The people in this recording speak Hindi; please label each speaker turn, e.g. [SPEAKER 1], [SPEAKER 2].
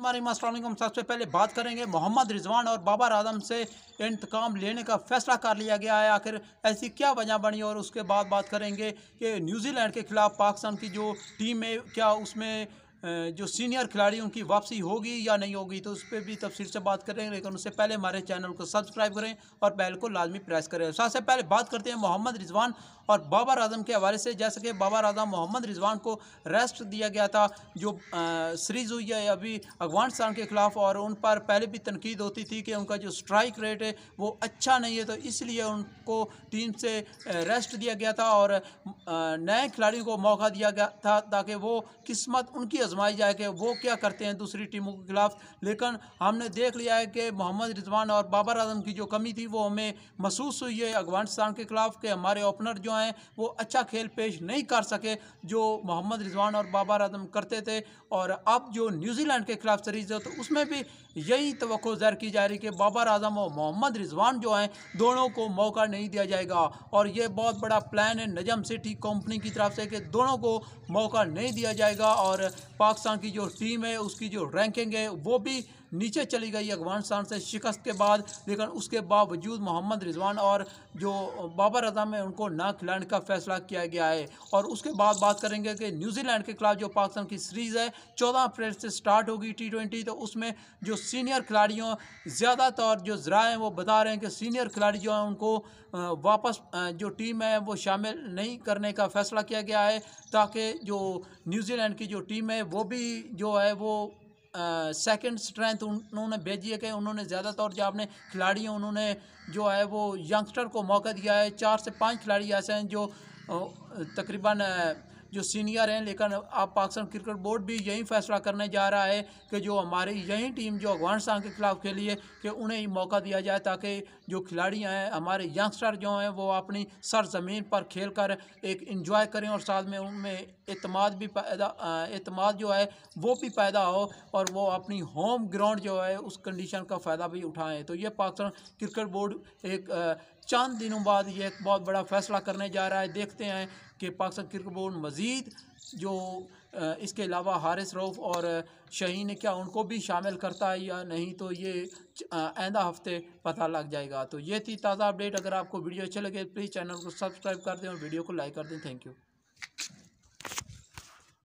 [SPEAKER 1] हमारे सबसे पहले बात करेंगे मोहम्मद रिजवान और बाबर आजम से इंतकाम लेने का फैसला कर लिया गया है आखिर ऐसी क्या वजह बनी और उसके बाद बात करेंगे कि न्यूजीलैंड के खिलाफ पाकिस्तान की जो टीम है क्या उसमें जो सीनियर खिलाड़ियों की वापसी होगी या नहीं होगी तो उस पर भी तफसर से बात करें लेकिन उससे पहले हमारे चैनल को सब्सक्राइब करें और बैल को लाजमी प्रेस करें सबसे पहले बात करते हैं मोहम्मद रिजवान और बाबर आजम के हवाले से जैसे कि बाबर आजम मोहम्मद रिजवान को रेस्ट दिया गया था जो सीरीज़ हुई है अभी अफगानिस्तान के खिलाफ और उन पर पहले भी तनकीद होती थी कि उनका जो स्ट्राइक रेट है वो अच्छा नहीं है तो इसलिए उनको टीम से रेस्ट दिया गया था और नए खिलाड़ियों को मौका दिया गया था ताकि वो किस्मत उनकी आजमाई जाए कि वो क्या करते हैं दूसरी टीमों के खिलाफ लेकिन हमने देख लिया है कि मोहम्मद रिजवान और बाबर आजम की जो कमी थी वो हमें महसूस हुई है अफगानिस्तान के खिलाफ कि हमारे ओपनर जो हैं वो अच्छा खेल पेश नहीं कर सके जो मोहम्मद रिजवान और बाबर आजम करते थे और अब जो न्यूजीलैंड के खिलाफ सीरीज है तो उसमें भी यही तो जहर की जा रही कि बाबर आजम और मोहम्मद रिजवान जो हैं दोनों को मौका नहीं दिया जाएगा और ये बहुत बड़ा प्लान है नजम सिटी कंपनी की तरफ से कि दोनों को मौका नहीं दिया जाएगा और पाकिस्तान की जो टीम है उसकी जो रैंकिंग है वो भी नीचे चली गई अफगानिस्तान से शिकस्त के बाद लेकिन उसके बावजूद मोहम्मद रिजवान और जो बाबर अजम है उनको ना खिलाने का फैसला किया गया है और उसके बाद बात करेंगे कि न्यूजीलैंड के खिलाफ जो पाकिस्तान की सीरीज़ है चौदह अप्रैल से स्टार्ट होगी टी ट्वेंटी तो उसमें जो सीनियर खिलाड़ियों ज़्यादातर जो ज़रा हैं वो बता रहे हैं कि सीनियर खिलाड़ी जो हैं उनको वापस जो टीम है वो शामिल नहीं करने का फैसला किया गया है ताकि जो न्यूजीलैंड की जो टीम है वो भी जो है वो सेकंड स्ट्रेंथ उन्होंने भेजी है कि उन्होंने ज़्यादा तौर जो आपने हैं उन्होंने जो है वो यंगस्टर को मौका दिया है चार से पांच खिलाड़ी ऐसे हैं जो तकरीबन जो सीनियर हैं लेकिन अब पाकिस्तान क्रिकेट बोर्ड भी यही फैसला करने जा रहा है कि जो हमारी यही टीम जो अफगानिस्तान के खिलाफ खेली है कि उन्हें मौका दिया जाए ताकि जो खिलाड़ी हैं हमारे यंगस्टर जो हैं वो अपनी सरजमीन पर खेल कर एक इंजॉय करें और साथ में उनमें अतमाद भी पैदा अतमाद जो है वो भी पैदा हो और वो अपनी होम ग्राउंड जो है उस कंडीशन का फ़ायदा भी उठाएँ तो ये पाकिस्तान क्रिकेट बोर्ड एक चंद दिनों बाद ये एक बहुत बड़ा फैसला करने जा रहा है देखते हैं कि पाकिस्तान क्रिकेट बोर्ड मज़ीद जो इसके अलावा हारिस रऊफ़ और शहीन क्या उनको भी शामिल करता है या नहीं तो ये आइंदा हफ्ते पता लग जाएगा तो ये थी ताज़ा अपडेट अगर आपको वीडियो अच्छे लगे प्लीज़ चैनल को सब्सक्राइब कर दें और वीडियो को लाइक कर दें थैंक यू